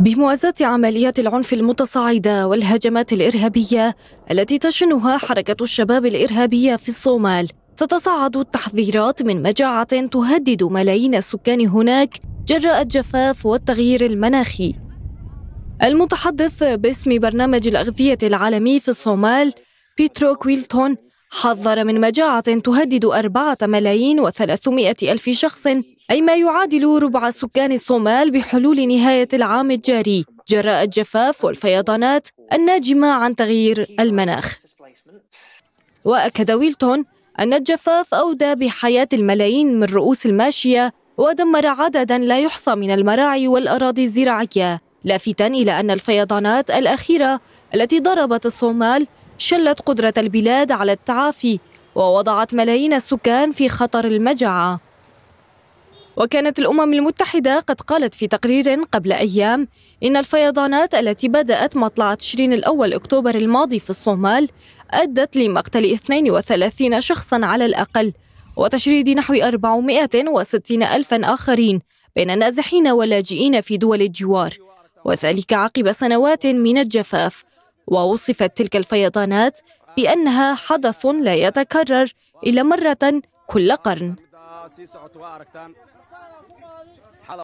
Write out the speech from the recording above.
بموازاة عمليات العنف المتصاعدة والهجمات الإرهابية التي تشنها حركة الشباب الإرهابية في الصومال تتصاعد التحذيرات من مجاعة تهدد ملايين السكان هناك جراء الجفاف والتغيير المناخي المتحدث باسم برنامج الأغذية العالمي في الصومال بيترو كويلتون حذر من مجاعة تهدد أربعة ملايين وثلاثمائة ألف شخص أي ما يعادل ربع سكان الصومال بحلول نهاية العام الجاري جراء الجفاف والفيضانات الناجمة عن تغيير المناخ وأكد ويلتون أن الجفاف أودى بحياة الملايين من رؤوس الماشية ودمر عددا لا يحصى من المراعي والأراضي الزراعية لافتا إلى أن الفيضانات الأخيرة التي ضربت الصومال شلت قدرة البلاد على التعافي ووضعت ملايين السكان في خطر المجاعة وكانت الأمم المتحدة قد قالت في تقرير قبل أيام إن الفيضانات التي بدأت مطلع تشرين الأول أكتوبر الماضي في الصومال أدت لمقتل 32 شخصا على الأقل وتشريد نحو 460 ألفا آخرين بين النازحين واللاجئين في دول الجوار وذلك عقب سنوات من الجفاف ووصفت تلك الفيضانات بأنها حدث لا يتكرر إلا مرة كل قرن